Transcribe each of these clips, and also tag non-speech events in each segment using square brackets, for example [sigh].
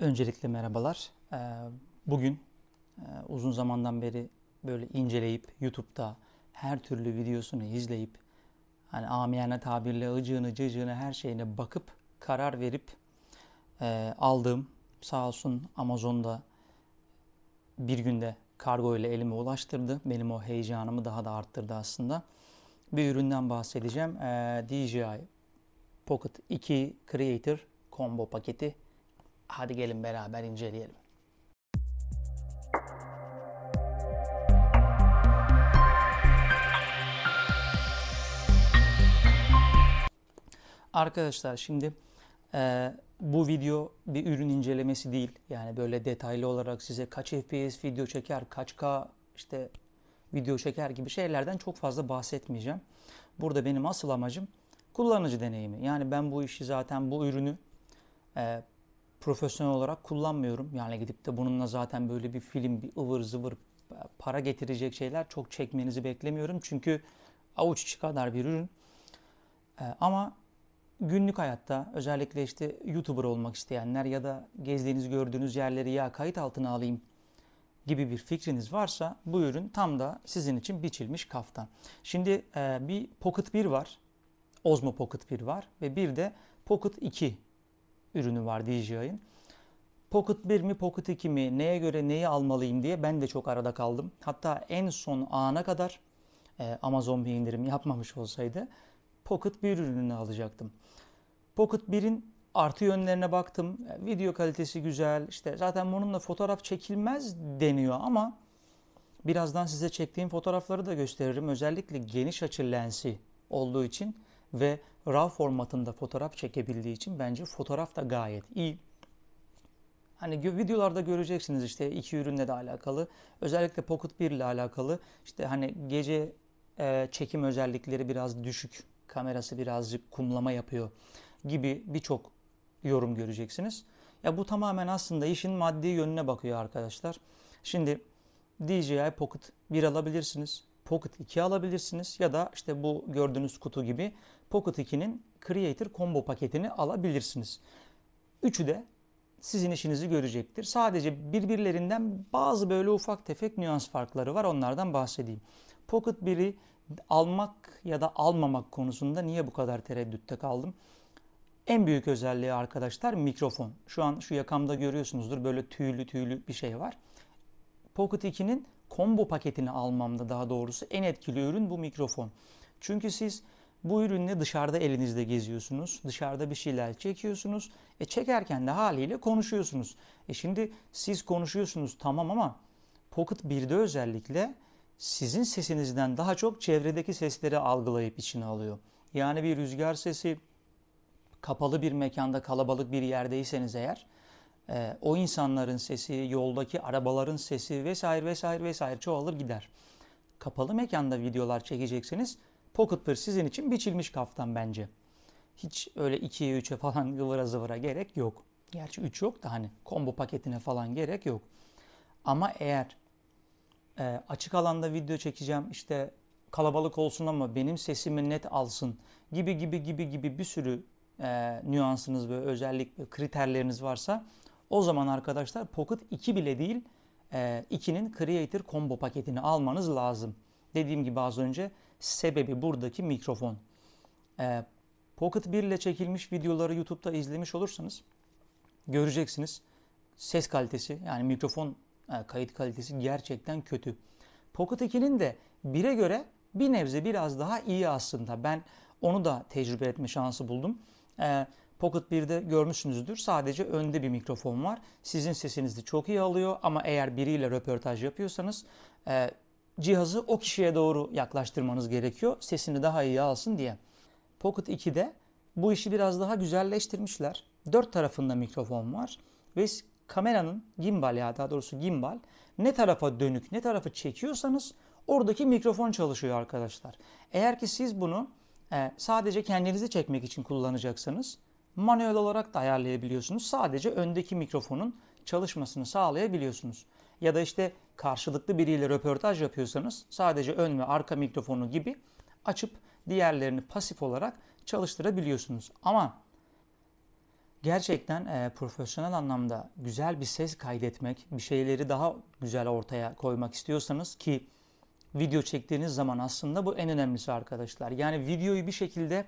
Öncelikle merhabalar. Ee, bugün e, uzun zamandan beri böyle inceleyip YouTube'da her türlü videosunu izleyip hani amiyane tabirle ıcığını cıcığını her şeyine bakıp karar verip e, aldığım sağ olsun Amazon'da bir günde kargo ile elime ulaştırdı. Benim o heyecanımı daha da arttırdı aslında. Bir üründen bahsedeceğim. E, DJI Pocket 2 Creator combo paketi Hadi gelin beraber inceleyelim. Arkadaşlar şimdi e, bu video bir ürün incelemesi değil. Yani böyle detaylı olarak size kaç FPS video çeker, kaç K işte video çeker gibi şeylerden çok fazla bahsetmeyeceğim. Burada benim asıl amacım kullanıcı deneyimi. Yani ben bu işi zaten bu ürünü e, profesyonel olarak kullanmıyorum. Yani gidip de bununla zaten böyle bir film, bir ıvır zıvır para getirecek şeyler çok çekmenizi beklemiyorum. Çünkü avuç içi kadar bir ürün. Ee, ama günlük hayatta özellikle işte YouTuber olmak isteyenler ya da gezdiğiniz gördüğünüz yerleri ya kayıt altına alayım gibi bir fikriniz varsa bu ürün tam da sizin için biçilmiş kaftan. Şimdi e, bir Pocket 1 var. Osmo Pocket 1 var ve bir de Pocket 2 ürünü var DJI'ın. Pocket 1 mi Pocket 2 mi neye göre neyi almalıyım diye ben de çok arada kaldım. Hatta en son ana kadar e, Amazon bir indirim yapmamış olsaydı Pocket 1 ürününü alacaktım. Pocket 1'in artı yönlerine baktım. E, video kalitesi güzel. İşte zaten bununla fotoğraf çekilmez deniyor ama birazdan size çektiğim fotoğrafları da gösteririm. Özellikle geniş açı lensi olduğu için ve RAW formatında fotoğraf çekebildiği için bence fotoğraf da gayet iyi. Hani videolarda göreceksiniz işte iki ürünle de alakalı. Özellikle Pocket 1 ile alakalı işte hani gece e, çekim özellikleri biraz düşük. Kamerası birazcık kumlama yapıyor gibi birçok yorum göreceksiniz. Ya bu tamamen aslında işin maddi yönüne bakıyor arkadaşlar. Şimdi DJI Pocket 1 alabilirsiniz. Pocket 2 alabilirsiniz ya da işte bu gördüğünüz kutu gibi Pocket 2'nin Creator Combo paketini alabilirsiniz. Üçü de sizin işinizi görecektir. Sadece birbirlerinden bazı böyle ufak tefek nüans farkları var. Onlardan bahsedeyim. Pocket 1'i almak ya da almamak konusunda niye bu kadar tereddütte kaldım? En büyük özelliği arkadaşlar mikrofon. Şu an şu yakamda görüyorsunuzdur böyle tüylü tüylü bir şey var. Pocket 2'nin combo paketini almamda daha doğrusu en etkili ürün bu mikrofon. Çünkü siz bu ürünle dışarıda elinizde geziyorsunuz. Dışarıda bir şeyler çekiyorsunuz. E çekerken de haliyle konuşuyorsunuz. E şimdi siz konuşuyorsunuz tamam ama Pocket 1'de özellikle sizin sesinizden daha çok çevredeki sesleri algılayıp içine alıyor. Yani bir rüzgar sesi, kapalı bir mekanda kalabalık bir yerdeyseniz eğer e, o insanların sesi, yoldaki arabaların sesi vesaire vesaire vesaire çoğalır gider. Kapalı mekanda videolar çekecekseniz Pocket Pır sizin için biçilmiş kaftan bence. Hiç öyle 2'ye 3'e falan yıvıra [laughs] zıvıra gerek yok. Gerçi 3 yok da hani combo paketine falan gerek yok. Ama eğer e, açık alanda video çekeceğim işte kalabalık olsun ama benim sesimi net alsın gibi gibi gibi gibi bir sürü e, nüansınız ve özellik ve kriterleriniz varsa o zaman arkadaşlar Pocket 2 bile değil e, 2'nin Creator Combo paketini almanız lazım. Dediğim gibi az önce sebebi buradaki mikrofon. Ee, Pocket 1 ile çekilmiş videoları YouTube'da izlemiş olursanız göreceksiniz. Ses kalitesi yani mikrofon e, kayıt kalitesi gerçekten kötü. Pocket 2'nin de 1'e göre bir nebze biraz daha iyi aslında. Ben onu da tecrübe etme şansı buldum. Ee, Pocket 1'de görmüşsünüzdür. Sadece önde bir mikrofon var. Sizin sesinizi çok iyi alıyor ama eğer biriyle röportaj yapıyorsanız e, cihazı o kişiye doğru yaklaştırmanız gerekiyor sesini daha iyi alsın diye. Pocket 2'de bu işi biraz daha güzelleştirmişler. Dört tarafında mikrofon var ve kameranın gimbal ya daha doğrusu gimbal ne tarafa dönük ne tarafı çekiyorsanız oradaki mikrofon çalışıyor arkadaşlar. Eğer ki siz bunu e, sadece kendinizi çekmek için kullanacaksanız manuel olarak da ayarlayabiliyorsunuz. Sadece öndeki mikrofonun çalışmasını sağlayabiliyorsunuz ya da işte karşılıklı biriyle röportaj yapıyorsanız sadece ön ve arka mikrofonu gibi açıp diğerlerini pasif olarak çalıştırabiliyorsunuz. Ama gerçekten e, profesyonel anlamda güzel bir ses kaydetmek, bir şeyleri daha güzel ortaya koymak istiyorsanız ki video çektiğiniz zaman aslında bu en önemlisi arkadaşlar. Yani videoyu bir şekilde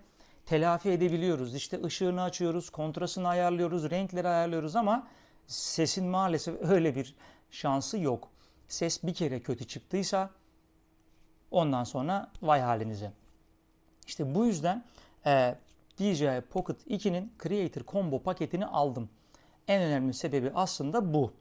telafi edebiliyoruz. İşte ışığını açıyoruz, kontrasını ayarlıyoruz, renkleri ayarlıyoruz ama sesin maalesef [laughs] öyle bir şansı yok. Ses bir kere kötü çıktıysa ondan sonra vay halinize. İşte bu yüzden e, DJI Pocket 2'nin Creator Combo paketini aldım. En önemli sebebi aslında bu.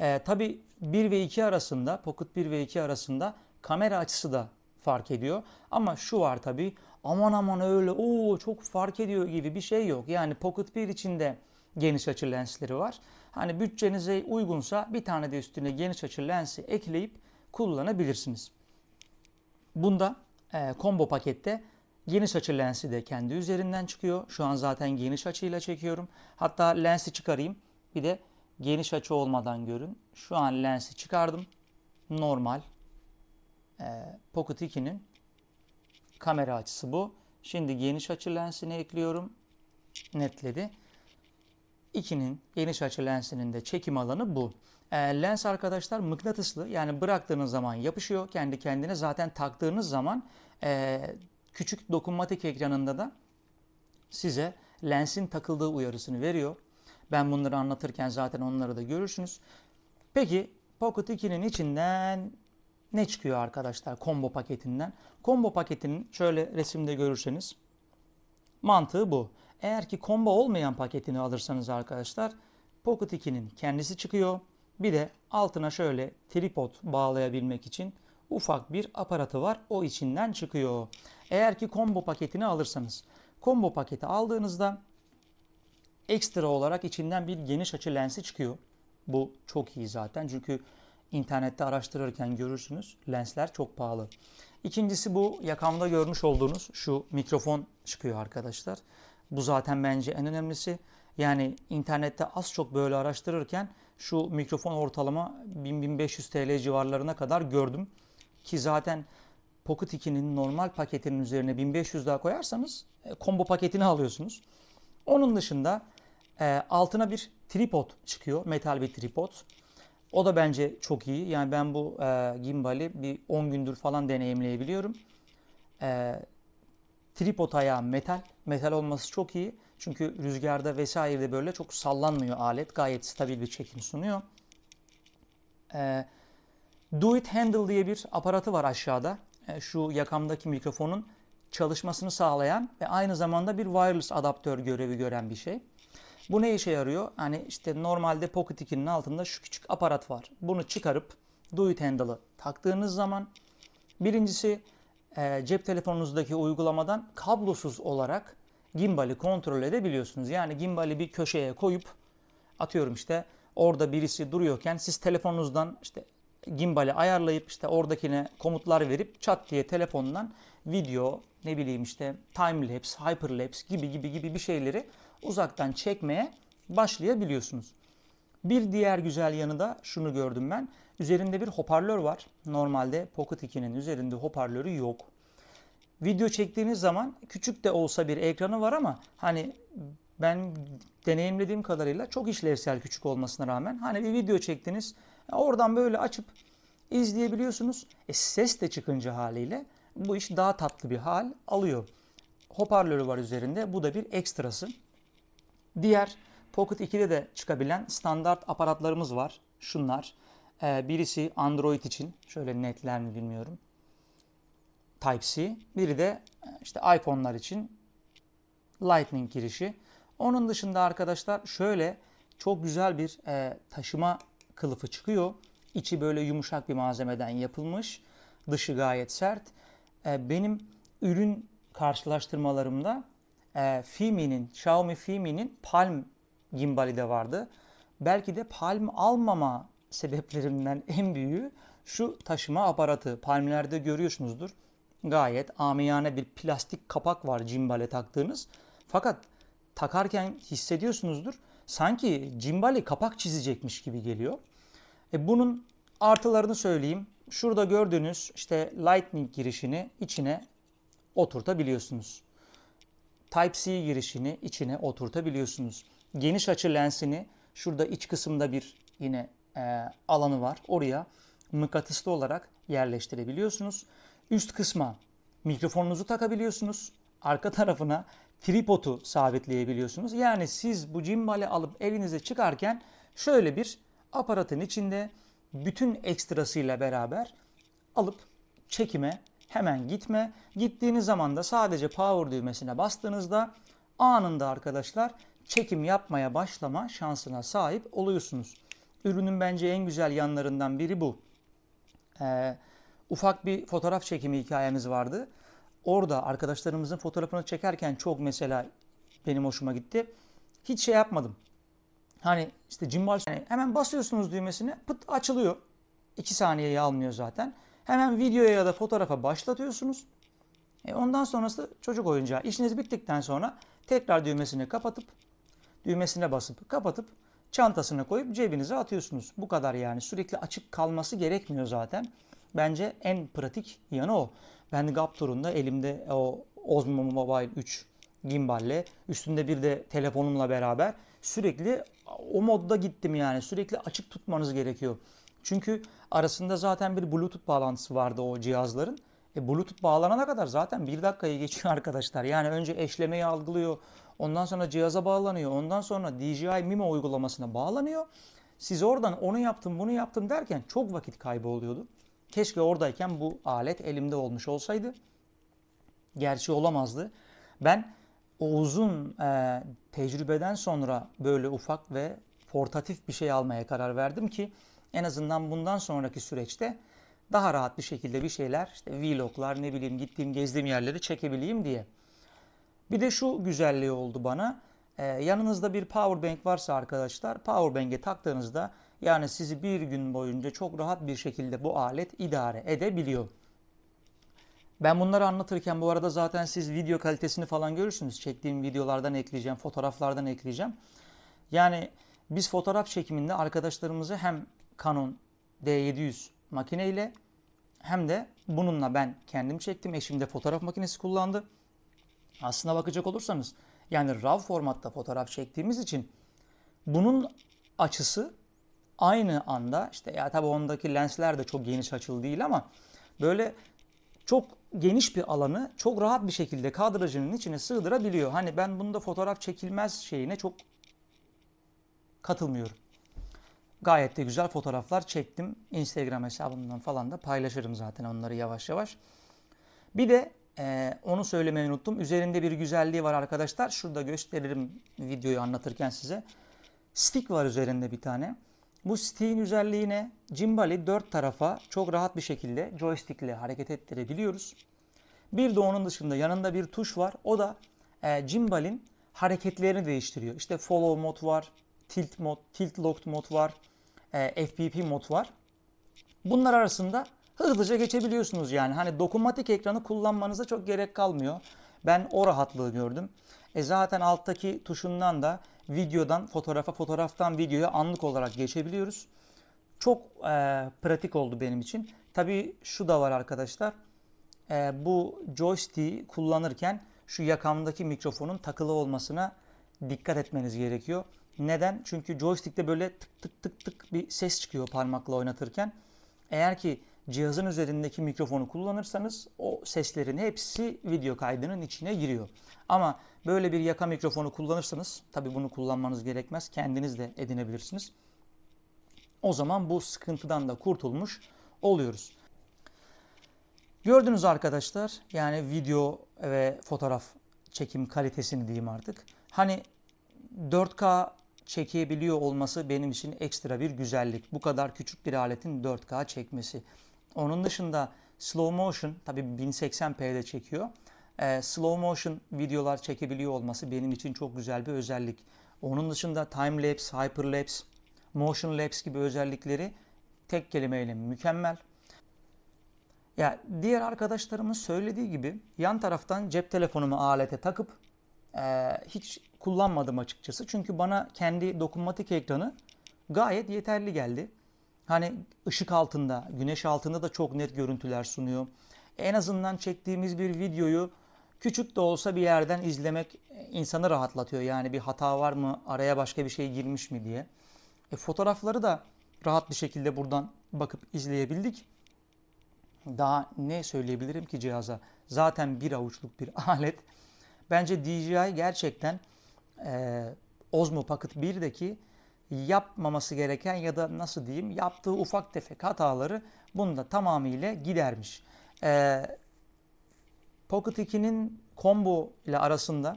E, Tabi 1 ve 2 arasında, Pocket 1 ve 2 arasında kamera açısı da fark ediyor. Ama şu var tabi aman aman öyle o çok fark ediyor gibi bir şey yok. Yani Pocket 1 içinde geniş açı lensleri var. Hani bütçenize uygunsa bir tane de üstüne geniş açı lensi ekleyip kullanabilirsiniz. Bunda e, combo pakette geniş açı lensi de kendi üzerinden çıkıyor. Şu an zaten geniş açıyla çekiyorum. Hatta lensi çıkarayım. Bir de geniş açı olmadan görün. Şu an lensi çıkardım. Normal. E, Pocket 2'nin kamera açısı bu. Şimdi geniş açı lensini ekliyorum. Netledi. 2'nin geniş açı lensinin de çekim alanı bu. E, lens arkadaşlar mıknatıslı yani bıraktığınız zaman yapışıyor. Kendi kendine zaten taktığınız zaman e, küçük dokunmatik ekranında da size lensin takıldığı uyarısını veriyor. Ben bunları anlatırken zaten onları da görürsünüz. Peki Pocket 2'nin içinden ne çıkıyor arkadaşlar combo paketinden? Combo paketinin şöyle resimde görürseniz mantığı bu. Eğer ki combo olmayan paketini alırsanız arkadaşlar Pocket 2'nin kendisi çıkıyor. Bir de altına şöyle tripod bağlayabilmek için ufak bir aparatı var. O içinden çıkıyor. Eğer ki combo paketini alırsanız. Combo paketi aldığınızda ekstra olarak içinden bir geniş açı lensi çıkıyor. Bu çok iyi zaten çünkü internette araştırırken görürsünüz lensler çok pahalı. İkincisi bu yakamda görmüş olduğunuz şu mikrofon çıkıyor arkadaşlar. Bu zaten bence en önemlisi. Yani internette az çok böyle araştırırken şu mikrofon ortalama 1000-1500 TL civarlarına kadar gördüm. Ki zaten Pocket 2'nin normal paketinin üzerine 1500 daha koyarsanız e, combo paketini alıyorsunuz. Onun dışında e, altına bir tripod çıkıyor. Metal bir tripod. O da bence çok iyi. Yani ben bu e, Gimbal'i bir 10 gündür falan deneyimleyebiliyorum. E, tripod ayağı metal metal olması çok iyi. Çünkü rüzgarda vesairede böyle çok sallanmıyor alet. Gayet stabil bir çekim sunuyor. Ee, Do It Handle diye bir aparatı var aşağıda. Ee, şu yakamdaki mikrofonun çalışmasını sağlayan ve aynı zamanda bir wireless adaptör görevi gören bir şey. Bu ne işe yarıyor? Hani işte normalde Pocket 2'nin altında şu küçük aparat var. Bunu çıkarıp Do It Handle'ı taktığınız zaman birincisi e, cep telefonunuzdaki uygulamadan kablosuz olarak Gimbal'i kontrol edebiliyorsunuz. Yani Gimbal'i bir köşeye koyup atıyorum işte orada birisi duruyorken siz telefonunuzdan işte Gimbal'i ayarlayıp işte oradakine komutlar verip çat diye telefondan video ne bileyim işte time lapse, hyper lapse gibi gibi gibi bir şeyleri uzaktan çekmeye başlayabiliyorsunuz. Bir diğer güzel yanı da şunu gördüm ben. Üzerinde bir hoparlör var. Normalde Pocket 2'nin üzerinde hoparlörü yok. Video çektiğiniz zaman küçük de olsa bir ekranı var ama hani ben deneyimlediğim kadarıyla çok işlevsel küçük olmasına rağmen hani bir video çektiniz oradan böyle açıp izleyebiliyorsunuz. E, ses de çıkınca haliyle bu iş daha tatlı bir hal alıyor. Hoparlörü var üzerinde. Bu da bir ekstrası. Diğer Pocket 2'de de çıkabilen standart aparatlarımız var. Şunlar. Ee, birisi Android için. Şöyle netler mi bilmiyorum. Type-C. Biri de e, işte iPhone'lar için Lightning girişi. Onun dışında arkadaşlar şöyle çok güzel bir e, taşıma kılıfı çıkıyor. İçi böyle yumuşak bir malzemeden yapılmış. Dışı gayet sert. E, benim ürün karşılaştırmalarımda Fimi'nin, Xiaomi Fimi'nin Palm gimbali de vardı. Belki de Palm almama Sebeplerimden en büyüğü şu taşıma aparatı. Palmilerde görüyorsunuzdur. Gayet amiyane bir plastik kapak var cimbale taktığınız. Fakat takarken hissediyorsunuzdur. Sanki cimbali kapak çizecekmiş gibi geliyor. E bunun artılarını söyleyeyim. Şurada gördüğünüz işte Lightning girişini içine oturtabiliyorsunuz. Type-C girişini içine oturtabiliyorsunuz. Geniş açı lensini şurada iç kısımda bir yine e, alanı var. Oraya mıknatıslı olarak yerleştirebiliyorsunuz. Üst kısma mikrofonunuzu takabiliyorsunuz. Arka tarafına tripodu sabitleyebiliyorsunuz. Yani siz bu cimbali alıp evinize çıkarken şöyle bir aparatın içinde bütün ekstrasıyla beraber alıp çekime hemen gitme. Gittiğiniz zaman da sadece power düğmesine bastığınızda anında arkadaşlar çekim yapmaya başlama şansına sahip oluyorsunuz. Ürünün bence en güzel yanlarından biri bu. Ee, ufak bir fotoğraf çekimi hikayemiz vardı. Orada arkadaşlarımızın fotoğrafını çekerken çok mesela benim hoşuma gitti. Hiç şey yapmadım. Hani işte cimbal yani hemen basıyorsunuz düğmesine pıt açılıyor. İki saniyeyi almıyor zaten. Hemen videoya ya da fotoğrafa başlatıyorsunuz. E ondan sonrası çocuk oyuncağı. İşiniz bittikten sonra tekrar düğmesini kapatıp düğmesine basıp kapatıp çantasına koyup cebinize atıyorsunuz. Bu kadar yani sürekli açık kalması gerekmiyor zaten. Bence en pratik yanı o. Ben GAP turunda elimde o Osmo Mobile 3 gimballe üstünde bir de telefonumla beraber sürekli o modda gittim yani sürekli açık tutmanız gerekiyor. Çünkü arasında zaten bir Bluetooth bağlantısı vardı o cihazların. E, Bluetooth bağlanana kadar zaten bir dakikayı geçiyor [laughs] arkadaşlar. Yani önce eşlemeyi algılıyor. Ondan sonra cihaza bağlanıyor. Ondan sonra DJI Mimo uygulamasına bağlanıyor. Siz oradan onu yaptım bunu yaptım derken çok vakit kaybı oluyordu. Keşke oradayken bu alet elimde olmuş olsaydı. Gerçi olamazdı. Ben o uzun e, tecrübeden sonra böyle ufak ve portatif bir şey almaya karar verdim ki en azından bundan sonraki süreçte daha rahat bir şekilde bir şeyler işte vloglar ne bileyim gittiğim gezdiğim yerleri çekebileyim diye. Bir de şu güzelliği oldu bana. Ee, yanınızda bir power bank varsa arkadaşlar power bank'e taktığınızda yani sizi bir gün boyunca çok rahat bir şekilde bu alet idare edebiliyor. Ben bunları anlatırken bu arada zaten siz video kalitesini falan görürsünüz. Çektiğim videolardan ekleyeceğim, fotoğraflardan ekleyeceğim. Yani biz fotoğraf çekiminde arkadaşlarımızı hem Canon D700 Makineyle hem de bununla ben kendim çektim. Eşim de fotoğraf makinesi kullandı. Aslına bakacak olursanız yani RAW formatta fotoğraf çektiğimiz için bunun açısı aynı anda işte ya tabii ondaki lensler de çok geniş açılı değil ama böyle çok geniş bir alanı çok rahat bir şekilde kadrajının içine sığdırabiliyor. Hani ben bunda fotoğraf çekilmez şeyine çok katılmıyorum. Gayet de güzel fotoğraflar çektim. Instagram hesabımdan falan da paylaşırım zaten onları yavaş yavaş. Bir de e, onu söylemeyi unuttum. Üzerinde bir güzelliği var arkadaşlar. Şurada gösteririm videoyu anlatırken size. Stick var üzerinde bir tane. Bu stick'in özelliği ne? Cimbali dört tarafa çok rahat bir şekilde joystick ile hareket ettirebiliyoruz. Bir de onun dışında yanında bir tuş var. O da e, cimbalin hareketlerini değiştiriyor. İşte follow mod var, tilt mod, tilt locked mod var, e, FPP mod var. Bunlar arasında hızlıca geçebiliyorsunuz yani. Hani dokunmatik ekranı kullanmanıza çok gerek kalmıyor. Ben o rahatlığı gördüm. E zaten alttaki tuşundan da videodan fotoğrafa, fotoğraftan videoya anlık olarak geçebiliyoruz. Çok e, pratik oldu benim için. Tabii şu da var arkadaşlar. E, bu joystick'i kullanırken şu yakamdaki mikrofonun takılı olmasına dikkat etmeniz gerekiyor. Neden? Çünkü joystick'te böyle tık tık tık tık bir ses çıkıyor parmakla oynatırken. Eğer ki cihazın üzerindeki mikrofonu kullanırsanız o seslerin hepsi video kaydının içine giriyor. Ama böyle bir yaka mikrofonu kullanırsanız tabi bunu kullanmanız gerekmez. Kendiniz de edinebilirsiniz. O zaman bu sıkıntıdan da kurtulmuş oluyoruz. Gördünüz arkadaşlar yani video ve fotoğraf çekim kalitesini diyeyim artık. Hani 4K çekebiliyor olması benim için ekstra bir güzellik. Bu kadar küçük bir aletin 4K çekmesi. Onun dışında slow motion tabi 1080p'de çekiyor. Ee, slow motion videolar çekebiliyor olması benim için çok güzel bir özellik. Onun dışında time lapse, hyper lapse, motion lapse gibi özellikleri tek kelimeyle mükemmel. Ya diğer arkadaşlarımın söylediği gibi yan taraftan cep telefonumu alete takıp e, hiç kullanmadım açıkçası. Çünkü bana kendi dokunmatik ekranı gayet yeterli geldi. Hani ışık altında, güneş altında da çok net görüntüler sunuyor. En azından çektiğimiz bir videoyu küçük de olsa bir yerden izlemek insanı rahatlatıyor. Yani bir hata var mı, araya başka bir şey girmiş mi diye. E, fotoğrafları da rahat bir şekilde buradan bakıp izleyebildik. Daha ne söyleyebilirim ki cihaza? Zaten bir avuçluk bir [laughs] alet. Bence DJI gerçekten e, ee, Osmo Pocket 1'deki yapmaması gereken ya da nasıl diyeyim yaptığı ufak tefek hataları bunu da tamamıyla gidermiş. E, Pocket 2'nin combo ile arasında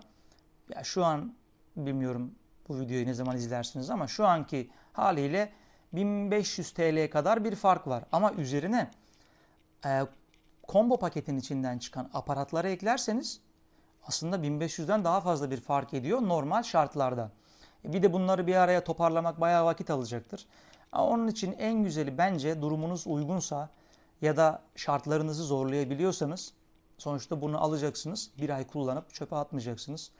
ya şu an bilmiyorum bu videoyu ne zaman izlersiniz ama şu anki haliyle 1500 TL kadar bir fark var. Ama üzerine e, combo paketin içinden çıkan aparatları eklerseniz aslında 1500'den daha fazla bir fark ediyor normal şartlarda. E, bir de bunları bir araya toparlamak bayağı vakit alacaktır. onun için en güzeli bence durumunuz uygunsa ya da şartlarınızı zorlayabiliyorsanız sonuçta bunu alacaksınız. Bir ay kullanıp çöpe atmayacaksınız.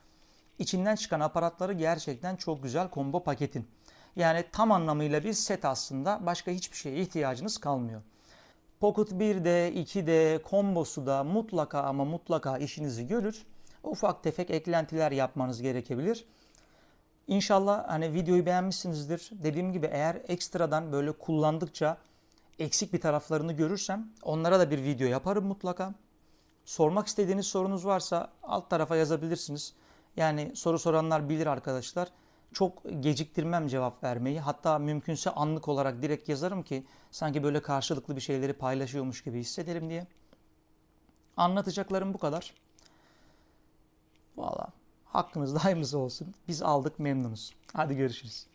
İçinden çıkan aparatları gerçekten çok güzel combo paketin. Yani tam anlamıyla bir set aslında. Başka hiçbir şeye ihtiyacınız kalmıyor. Pocket 1'de, 2'de, kombosu da mutlaka ama mutlaka işinizi görür ufak tefek eklentiler yapmanız gerekebilir. İnşallah hani videoyu beğenmişsinizdir. Dediğim gibi eğer ekstradan böyle kullandıkça eksik bir taraflarını görürsem onlara da bir video yaparım mutlaka. Sormak istediğiniz sorunuz varsa alt tarafa yazabilirsiniz. Yani soru soranlar bilir arkadaşlar. Çok geciktirmem cevap vermeyi. Hatta mümkünse anlık olarak direkt yazarım ki sanki böyle karşılıklı bir şeyleri paylaşıyormuş gibi hissedelim diye. Anlatacaklarım bu kadar. Valla hakkınız daimimiz olsun. Biz aldık memnunuz. Hadi görüşürüz.